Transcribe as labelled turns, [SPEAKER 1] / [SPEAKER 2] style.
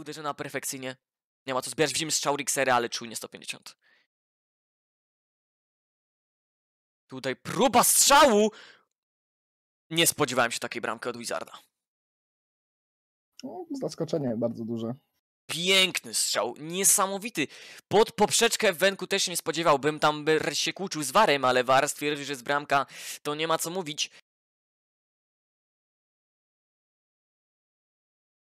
[SPEAKER 1] uderzona perfekcyjnie. Nie ma co zbierać w zim z ale czujnie 150.
[SPEAKER 2] Tutaj próba strzału!
[SPEAKER 3] Nie spodziewałem się takiej bramki od Wizarda. No, zaskoczenie bardzo duże. Piękny strzał, niesamowity. Pod poprzeczkę w Wenku też się nie spodziewałbym, tam by się kłócił z Warem, ale War stwierdził, że jest bramka to nie ma co mówić.